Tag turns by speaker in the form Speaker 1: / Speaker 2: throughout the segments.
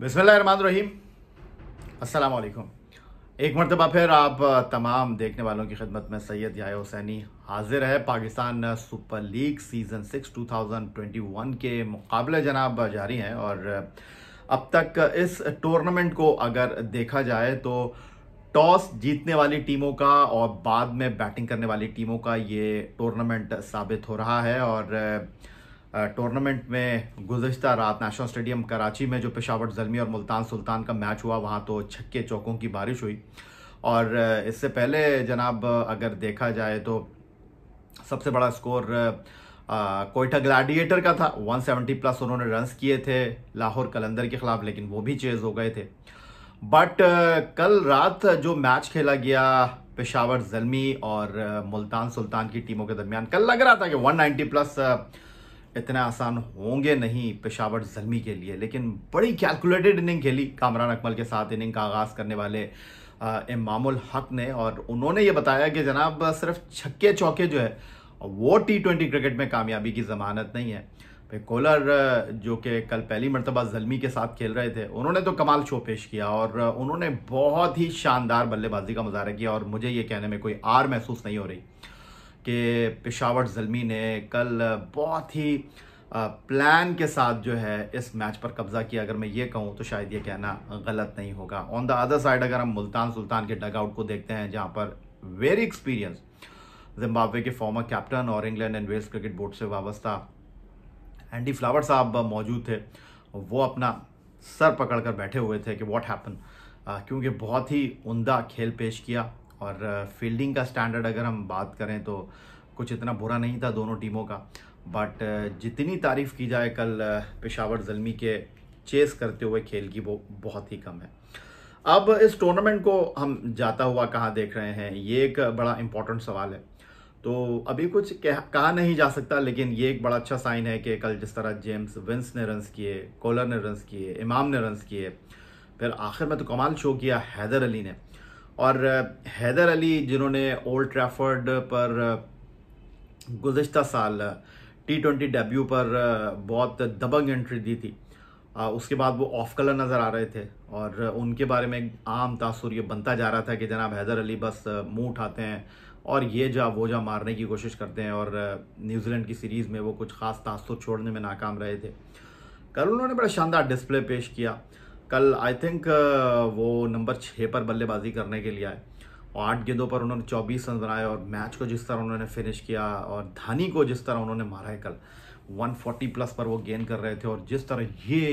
Speaker 1: अस्सलाम वालेकुम एक मरतबा फिर आप तमाम देखने वालों की खिदमत में सैयद याय हुसैनी हाजिर है Pakistan super league season six 2021 के मुकाबले जनाब जारी हैं और अब तक इस टूर्नामेंट को अगर देखा जाए तो टॉस जीतने वाली टीमों का और बाद में बैटिंग करने वाली टीमों का ये टूर्नामेंट साबित हो रहा है और टूर्नामेंट में गुजशत रात नेशनल स्टेडियम कराची में जो पेशावर जलमी और मुल्तान सुल्तान का मैच हुआ वहाँ तो छक्के चौकों की बारिश हुई और इससे पहले जनाब अगर देखा जाए तो सबसे बड़ा स्कोर कोयटा ग्लैडिएटर का था 170 प्लस उन्होंने रन्स किए थे लाहौर कलंदर के ख़िलाफ़ लेकिन वो भी चेज़ हो गए थे बट कल रात जो मैच खेला गया पेशावर जलमी और मुल्तान सुल्तान की टीमों के दरमियान कल लग रहा था कि 190 प्लस इतने आसान होंगे नहीं पेशावर जलमी के लिए लेकिन बड़ी कैलकुलेटेड इनिंग खेली कामरान अकमल के साथ इनिंग का आगाज़ करने वाले इमामुल हक ने और उन्होंने ये बताया कि जनाब सिर्फ छक्के चौके जो है वो टी ट्वेंटी क्रिकेट में कामयाबी की ज़मानत नहीं है कोलर जो कि कल पहली मरतबा जलमी के साथ खेल रहे थे उन्होंने तो कमाल शो पेश किया और उन्होंने बहुत ही शानदार बल्लेबाजी का मुजाहरा किया और मुझे ये कहने में कोई आर महसूस नहीं हो रही कि पेशावर जलमी ने कल बहुत ही प्लान के साथ जो है इस मैच पर कब्ज़ा किया अगर मैं ये कहूँ तो शायद ये कहना गलत नहीं होगा ऑन द अदर साइड अगर हम मुल्तान सुल्तान के आउट को देखते हैं जहाँ पर वेरी एक्सपीरियंस जिम्बाब्वे के फॉर्मर कैप्टन और England and Wales cricket board से वाबस्ता एंडी फ्लावर साहब मौजूद थे वो अपना सर पकड़ कर बैठे हुए थे कि वॉट हैपन क्योंकि बहुत ही उमदा खेल पेश किया और फील्डिंग का स्टैंडर्ड अगर हम बात करें तो कुछ इतना बुरा नहीं था दोनों टीमों का बट जितनी तारीफ़ की जाए कल पेशावर जलमी के चेस करते हुए खेल की वो बहुत ही कम है अब इस टूर्नामेंट को हम जाता हुआ कहाँ देख रहे हैं ये एक बड़ा इम्पॉर्टेंट सवाल है तो अभी कुछ कहा नहीं जा सकता लेकिन ये एक बड़ा अच्छा साइन है कि कल जिस तरह जेम्स विंस ने रन्स किए कोलर ने रन्स किए इमाम ने रन्स किए फिर आखिर में तो कमाल शो किया हैदर अली ने और हैदर अली जिन्होंने ओल्ड ट्रैफर्ड पर गुज्त साल टी ट्वेंटी डेब्यू पर बहुत दबंग एंट्री दी थी उसके बाद वो ऑफ कलर नज़र आ रहे थे और उनके बारे में आम तासुर ये बनता जा रहा था कि जनाब हैदर अली बस मुंह उठाते हैं और ये जा वो जा मारने की कोशिश करते हैं और न्यूजीलैंड की सीरीज़ में वो कुछ ख़ास तासुर छोड़ने में नाकाम रहे थे कल उन्होंने बड़ा शानदार डिस्प्ले पेश किया कल आई थिंक uh, वो नंबर छः पर बल्लेबाजी करने के लिए आए और आठ गेंदों पर उन्होंने चौबीस रन बनाए और मैच को जिस तरह उन्होंने फिनिश किया और धानी को जिस तरह उन्होंने मारा है कल 140 प्लस पर वो गेंद कर रहे थे और जिस तरह ये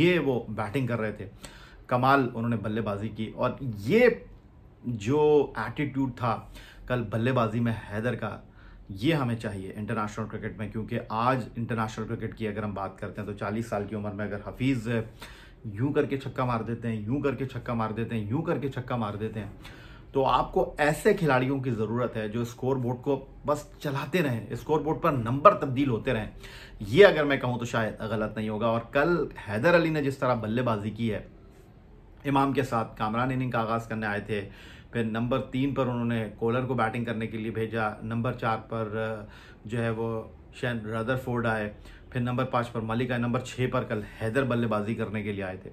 Speaker 1: ये वो बैटिंग कर रहे थे कमाल उन्होंने बल्लेबाजी की और ये जो एटीट्यूड था कल बल्लेबाजी में हैदर का ये हमें चाहिए इंटरनेशनल क्रिकेट में क्योंकि आज इंटरनेशनल क्रिकेट की अगर हम बात करते हैं तो 40 साल की उम्र में अगर हफीज़ यूं करके छक्का मार देते हैं यूं करके छक्का मार देते हैं यूं करके छक्का मार देते हैं तो आपको ऐसे खिलाड़ियों की ज़रूरत है जो स्कोर बोर्ड को बस चलाते रहें स्कोर बोर्ड पर नंबर तब्दील होते रहें ये अगर मैं कहूँ तो शायद गलत नहीं होगा और कल हैदर अली ने जिस तरह बल्लेबाजी की है इमाम के साथ कामरान इनिंग का आगाज़ करने आए थे फिर नंबर तीन पर उन्होंने कोलर को बैटिंग करने के लिए भेजा नंबर चार पर जो है वो शैन रदरफोर्ड आए फिर नंबर पाँच पर मलिक आए नंबर छः पर कल हैदर बल्लेबाजी करने के लिए आए थे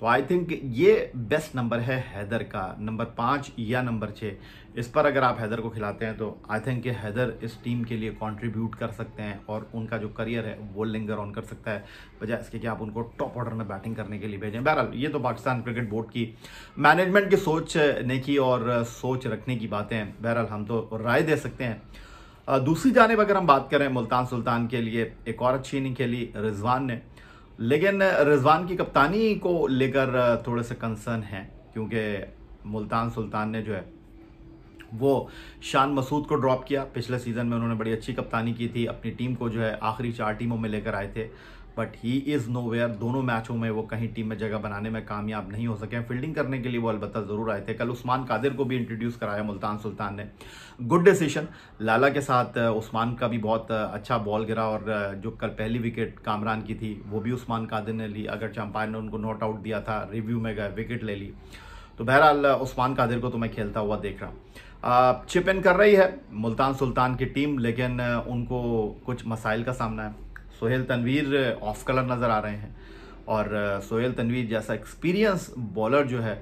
Speaker 1: तो आई थिंक ये बेस्ट नंबर है हैदर का नंबर पाँच या नंबर छः इस पर अगर आप हैदर को खिलाते हैं तो आई थिंक ये हैदर इस टीम के लिए कंट्रीब्यूट कर सकते हैं और उनका जो करियर है वो लिंगर ऑन कर सकता है बजाय इसके कि आप उनको टॉप ऑर्डर में बैटिंग करने के लिए भेजें बहरहाल ये तो पाकिस्तान क्रिकेट बोर्ड की मैनेजमेंट की सोच ने की और सोच रखने की बातें बहरहाल हम तो राय दे सकते हैं दूसरी जानब अगर हम बात करें मुल्तान सुल्तान के लिए एक और अच्छी इनिंग खेली रिजवान ने लेकिन रिजवान की कप्तानी को लेकर थोड़े से कंसर्न है क्योंकि मुल्तान सुल्तान ने जो है वो शान मसूद को ड्रॉप किया पिछले सीज़न में उन्होंने बड़ी अच्छी कप्तानी की थी अपनी टीम को जो है आखिरी चार टीमों में लेकर आए थे but he is nowhere दोनों मैचों में वो कहीं टीम में जगह बनाने में कामयाब नहीं हो सके फील्डिंग करने के लिए वो अलबत्ता ज़रूर आए थे कल उस्मान कादिर को भी इंट्रोड्यूस कराया मुल्तान सुल्तान ने गुड डिसीशन लाला के साथ उस्मान का भी बहुत अच्छा बॉल गिरा और जो कल पहली विकेट कामरान की थी वो भी उस्मान कादिर ने ली अगर चंपायर ने उनको नॉट आउट दिया था रिव्यू में गए विकेट ले ली तो बहरहाल उस्मान कादिर को तो मैं खेलता हुआ देख रहा हूँ चिप इन कर रही है मुल्तान सुल्तान की टीम लेकिन उनको कुछ मसाइल का सामना है सोहेल तनवीर ऑफ कलर नज़र आ रहे हैं और सोहेल तनवीर जैसा एक्सपीरियंस बॉलर जो है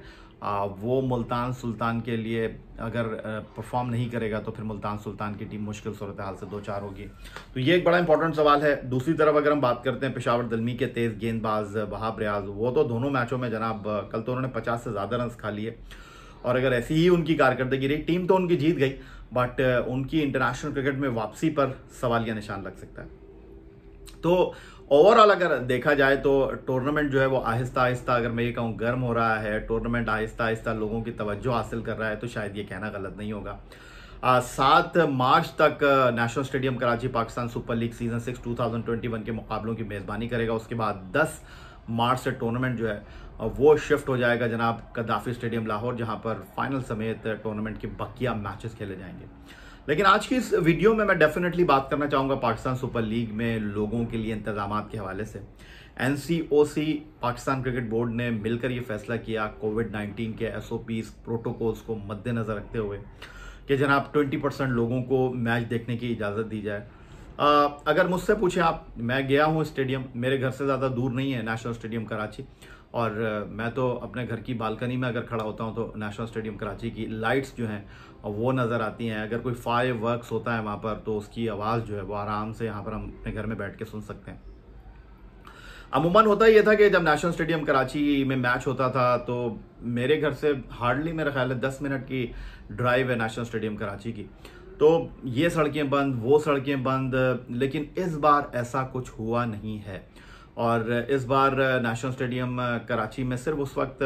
Speaker 1: वो मुल्तान सुल्तान के लिए अगर परफॉर्म नहीं करेगा तो फिर मुल्तान सुल्तान की टीम मुश्किल सूरत हाल से दो चार होगी तो ये एक बड़ा इंपॉर्टेंट सवाल है दूसरी तरफ अगर हम बात करते हैं पेशावर दलमी के तेज़ गेंदबाज बहाब रियाज वो तो दोनों मैचों में जनाब कल तो उन्होंने पचास से ज़्यादा रन खा लिए और अगर ऐसी ही उनकी कारकर्दगी रही टीम तो उनकी जीत गई बट उनकी इंटरनेशनल क्रिकेट में वापसी पर सवालिया निशान लग सकता है तो ओवरऑल अगर देखा जाए तो टूर्नामेंट जो है वो आहिस्ता आहिस्ता अगर मैं ये कहूँ गर्म हो रहा है टूर्नामेंट आहिस्ता आहिस्ता लोगों की तवज्जो हासिल कर रहा है तो शायद ये कहना गलत नहीं होगा सात मार्च तक national stadium Karachi Pakistan super league season six 2021 के मुकाबलों की मेज़बानी करेगा उसके बाद 10 मार्च से टूर्नामेंट जो है वो शिफ्ट हो जाएगा जनाब कदाफी स्टेडियम लाहौर जहां पर फाइनल समेत टूर्नामेंट के बकिया मैचेस खेले जाएंगे लेकिन आज की इस वीडियो में मैं डेफिनेटली बात करना चाहूँगा पाकिस्तान सुपर लीग में लोगों के लिए इंतजाम के हवाले से एन पाकिस्तान क्रिकेट बोर्ड ने मिलकर ये फैसला किया कोविड 19 के एस प्रोटोकॉल्स को मद्देनज़र रखते हुए कि जनाब 20 परसेंट लोगों को मैच देखने की इजाज़त दी जाए आ, अगर मुझसे पूछे आप मैं गया हूँ स्टेडियम मेरे घर से ज़्यादा दूर नहीं है नेशनल स्टेडियम कराची और मैं तो अपने घर की बालकनी में अगर खड़ा होता हूँ तो नेशनल स्टेडियम कराची की लाइट्स जो हैं वो नज़र आती हैं अगर कोई फायर वर्कस होता है वहाँ पर तो उसकी आवाज़ जो है वो आराम से यहाँ पर हम अपने घर में बैठ के सुन सकते हैं अमूमन होता यह था कि जब नेशनल स्टेडियम कराची में मैच होता था तो मेरे घर से हार्डली मेरा ख्याल है दस मिनट की ड्राइव है नेशनल स्टेडियम कराची की तो ये सड़कें बंद वो सड़कें बंद लेकिन इस बार ऐसा कुछ हुआ नहीं है और इस बार नेशनल स्टेडियम कराची में सिर्फ उस वक्त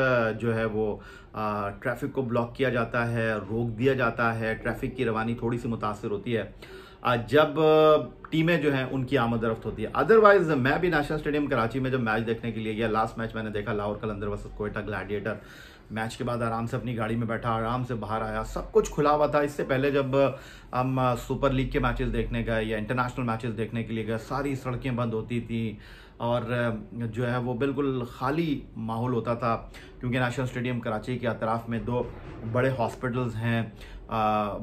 Speaker 1: जो है वो ट्रैफिक को ब्लॉक किया जाता है रोक दिया जाता है ट्रैफिक की रवानी थोड़ी सी मुतासर होती है जब टीमें जो हैं उनकी आमद रफ्त होती है अदरवाइज मैं भी नेशनल स्टेडियम कराची में जब मैच देखने के लिए गया लास्ट मैच मैंने देखा लाहौर कलंदर वसत कोयटा ग्लैडिएटर मैच के बाद आराम से अपनी गाड़ी में बैठा आराम से बाहर आया सब कुछ खुला हुआ था इससे पहले जब हम सुपर लीग के मैचेस देखने गए या इंटरनेशनल मैचेस देखने के लिए गए सारी सड़कें बंद होती थी और जो है वो बिल्कुल खाली माहौल होता था क्योंकि नेशनल स्टेडियम कराची के अतराफ़ में दो बड़े हॉस्पिटल्स हैं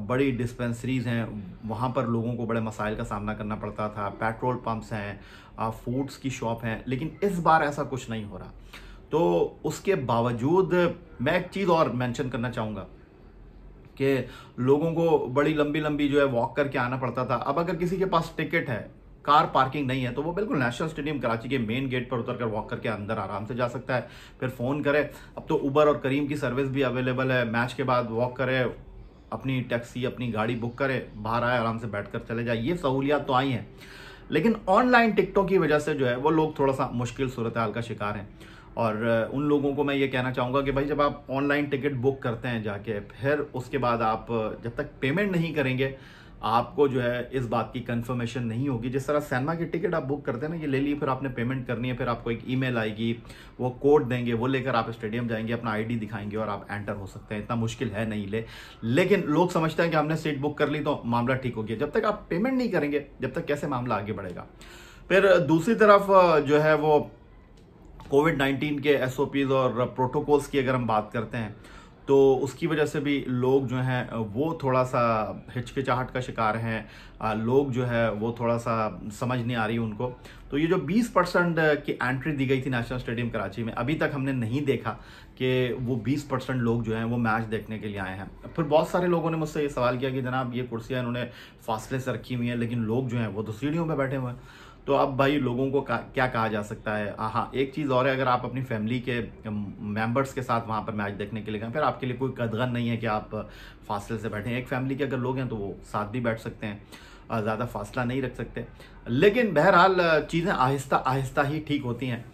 Speaker 1: बड़ी डिस्पेंसरीज़ हैं वहाँ पर लोगों को बड़े मसाइल का सामना करना पड़ता था पेट्रोल पम्प्स हैं फूड्स की शॉप हैं लेकिन इस बार ऐसा कुछ नहीं हो रहा तो उसके बावजूद मैं एक चीज़ और मेंशन करना चाहूँगा कि लोगों को बड़ी लंबी लंबी जो है वॉक करके आना पड़ता था अब अगर किसी के पास टिकट है कार पार्किंग नहीं है तो वो बिल्कुल नेशनल स्टेडियम कराची के मेन गेट पर उतर कर वॉक करके अंदर आराम से जा सकता है फिर फ़ोन करे अब तो उबर और करीम की सर्विस भी अवेलेबल है मैच के बाद वॉक करे अपनी टैक्सी अपनी गाड़ी बुक करे बाहर आए आराम से बैठ कर चले जाए ये सहूलियात तो आई हैं लेकिन ऑनलाइन टिकटॉक की वजह से जो है वो लोग थोड़ा सा मुश्किल सूरत हाल का शिकार हैं और उन लोगों को मैं ये कहना चाहूँगा कि भाई जब आप ऑनलाइन टिकट बुक करते हैं जाके फिर उसके बाद आप जब तक पेमेंट नहीं करेंगे आपको जो है इस बात की कंफर्मेशन नहीं होगी जिस तरह सैनमा की टिकट आप बुक करते हैं ना ये ले ली फिर आपने पेमेंट करनी है फिर आपको एक ईमेल आएगी वो कोड देंगे वो लेकर आप स्टेडियम जाएंगे अपना आईडी दिखाएंगे और आप एंटर हो सकते हैं इतना मुश्किल है नहीं ले लेकिन लोग समझते हैं कि हमने सीट बुक कर ली तो मामला ठीक हो गया जब तक आप पेमेंट नहीं करेंगे जब तक कैसे मामला आगे बढ़ेगा फिर दूसरी तरफ जो है वो कोविड 19 के एस और प्रोटोकॉल्स की अगर हम बात करते हैं तो उसकी वजह से भी लोग जो हैं वो थोड़ा सा हिचकिचाहट का शिकार हैं लोग जो है वो थोड़ा सा समझ नहीं आ रही उनको तो ये जो 20 परसेंट की एंट्री दी गई थी नेशनल स्टेडियम कराची में अभी तक हमने नहीं देखा कि वो 20 परसेंट लोग जो हैं वो मैच देखने के लिए आए हैं फिर बहुत सारे लोगों ने मुझसे ये सवाल किया कि जनाब ये कुर्सियाँ इन्होंने फासले से रखी हुई हैं लेकिन लोग जो हैं वो तो सीढ़ियों पर बैठे हुए हैं तो अब भाई लोगों को क्या कहा जा सकता है हाँ एक चीज़ और है अगर आप अपनी फैमिली के मेंबर्स के साथ वहाँ पर मैच देखने के लिए गए फिर आपके लिए कोई कदगन नहीं है कि आप फासले से बैठें एक फैमिली के अगर लोग हैं तो वो साथ भी बैठ सकते हैं ज़्यादा फासला नहीं रख सकते लेकिन बहरहाल चीज़ें आहिस्ता आहिस्ता ही ठीक होती हैं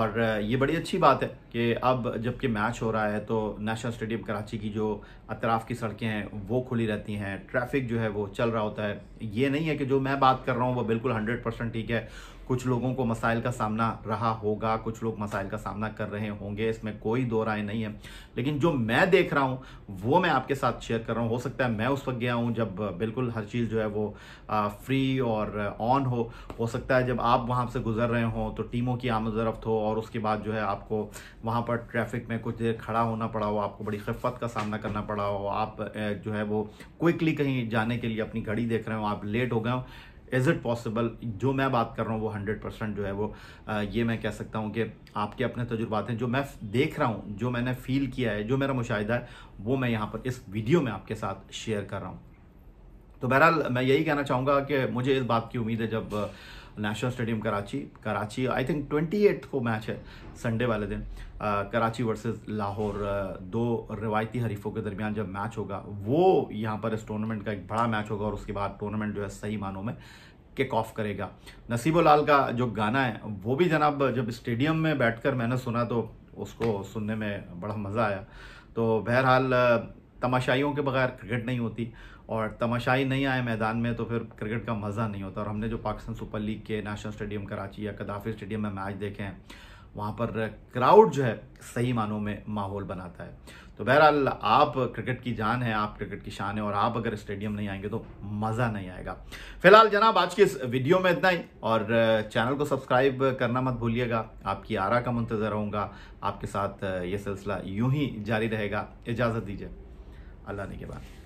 Speaker 1: और ये बड़ी अच्छी बात है कि अब जबकि मैच हो रहा है तो नेशनल स्टेडियम कराची की जो अतराफ़ की सड़कें हैं वो खुली रहती हैं ट्रैफिक जो है वो चल रहा होता है ये नहीं है कि जो मैं बात कर रहा हूँ वो बिल्कुल हंड्रेड परसेंट ठीक है कुछ लोगों को मसाइल का सामना रहा होगा कुछ लोग मसाइल का सामना कर रहे होंगे इसमें कोई दो राय नहीं है लेकिन जो मैं देख रहा हूँ वो मैं आपके साथ शेयर कर रहा हूँ हो सकता है मैं उस वक्त गया हूँ जब बिल्कुल हर चीज़ जो है वो फ्री और ऑन हो हो सकता है जब आप वहाँ से गुजर रहे हों तो टीमों की आमदरफ़्त हो और उसके बाद जो है आपको वहाँ पर ट्रैफिक में कुछ देर खड़ा होना पड़ा हो आपको बड़ी खिफत का सामना करना पड़ा हो आप जो है वो क्विकली कहीं जाने के लिए अपनी घड़ी देख रहे हो आप लेट हो गए हो इज़ इट पॉसिबल जो मैं बात कर रहा हूँ वो हंड्रेड परसेंट जो है वो ये मैं कह सकता हूँ कि आपके अपने तजुर्बात हैं जो मैं देख रहा हूँ जो मैंने फ़ील किया है जो मेरा मुशाहिदा है वो मैं यहाँ पर इस वीडियो में आपके साथ शेयर कर रहा हूँ तो बहरहाल मैं यही कहना चाहूँगा कि मुझे इस बात की उम्मीद है जब national stadium Karachi Karachi I think twenty को मैच है संडे वाले दिन आ, कराची वर्सेस लाहौर दो रिवायती हरीफों के दरमियान जब मैच होगा वो यहाँ पर इस टूर्नामेंट का एक बड़ा मैच होगा और उसके बाद टूर्नामेंट जो है सही मानों में किक ऑफ करेगा नसीबो लाल का जो गाना है वो भी जनाब जब स्टेडियम में बैठकर मैंने सुना तो उसको सुनने में बड़ा मज़ा आया तो बहरहाल तमाशाइयों के बगैर क्रिकेट नहीं होती और तमाशाई नहीं आए मैदान में तो फिर क्रिकेट का मज़ा नहीं होता और हमने जो पाकिस्तान सुपर लीग के नेशनल स्टेडियम कराची या कदाफी स्टेडियम में मैच देखे हैं वहाँ पर क्राउड जो है सही मानों में माहौल बनाता है तो बहरहाल आप क्रिकेट की जान है आप क्रिकेट की शान है और आप अगर स्टेडियम नहीं आएंगे तो मज़ा नहीं आएगा फिलहाल जनाब आज के इस वीडियो में इतना ही और चैनल को सब्सक्राइब करना मत भूलिएगा आपकी आरा का मुंतज़र रहूँगा आपके साथ ये सिलसिला यूं ही जारी रहेगा इजाज़त दीजिए अल्लाह ने के बाद